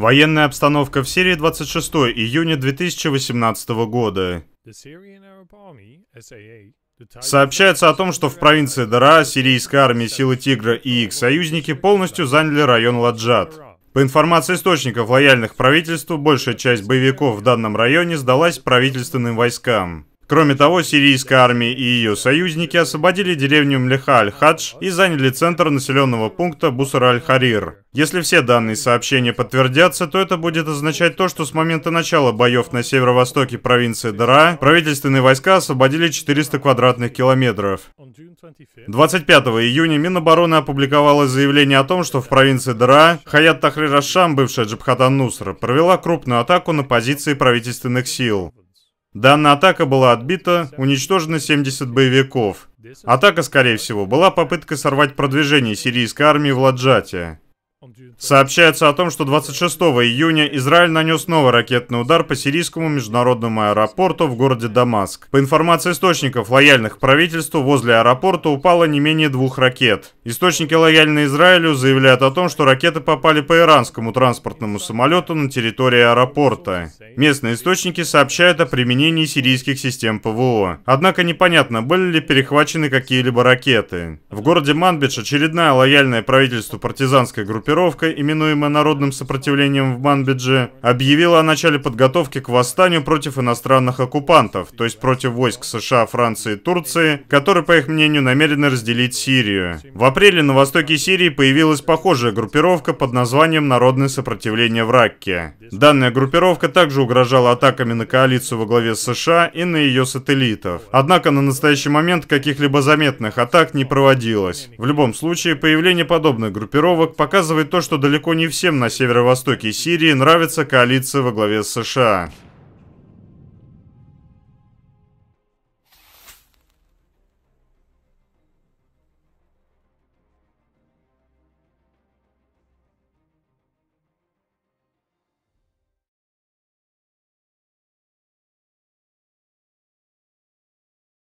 Военная обстановка в Сирии 26 июня 2018 года. Сообщается о том, что в провинции Дара сирийская армия силы Тигра и их союзники полностью заняли район Ладжат. По информации источников лояльных правительству, большая часть боевиков в данном районе сдалась правительственным войскам. Кроме того, сирийская армия и ее союзники освободили деревню Млеха-Аль-Хадж и заняли центр населенного пункта Бусар-Аль-Харир. Если все данные сообщения подтвердятся, то это будет означать то, что с момента начала боев на северо-востоке провинции Дара правительственные войска освободили 400 квадратных километров. 25 июня Минобороны опубликовала заявление о том, что в провинции Дара Хаят Тахрир Ашам, бывшая Джабхатан Нусра, провела крупную атаку на позиции правительственных сил. Данная атака была отбита, уничтожено 70 боевиков. Атака, скорее всего, была попыткой сорвать продвижение сирийской армии в Ладжате. Сообщается о том, что 26 июня Израиль нанес новый ракетный удар по сирийскому международному аэропорту в городе Дамаск. По информации источников, лояльных правительству, возле аэропорта упало не менее двух ракет. Источники, лояльные Израилю, заявляют о том, что ракеты попали по иранскому транспортному самолету на территории аэропорта. Местные источники сообщают о применении сирийских систем ПВО. Однако непонятно, были ли перехвачены какие-либо ракеты. В городе Манбидж очередная лояльная правительству партизанская группировка группировка, именуемая народным сопротивлением в Манбидже, объявила о начале подготовки к восстанию против иностранных оккупантов, то есть против войск США, Франции и Турции, которые, по их мнению, намерены разделить Сирию. В апреле на востоке Сирии появилась похожая группировка под названием «Народное сопротивление в Ракке». Данная группировка также угрожала атаками на коалицию во главе с США и на ее сателлитов. Однако на настоящий момент каких-либо заметных атак не проводилось. В любом случае, появление подобных группировок показывает то, что далеко не всем на северо-востоке Сирии нравится коалиция во главе с США.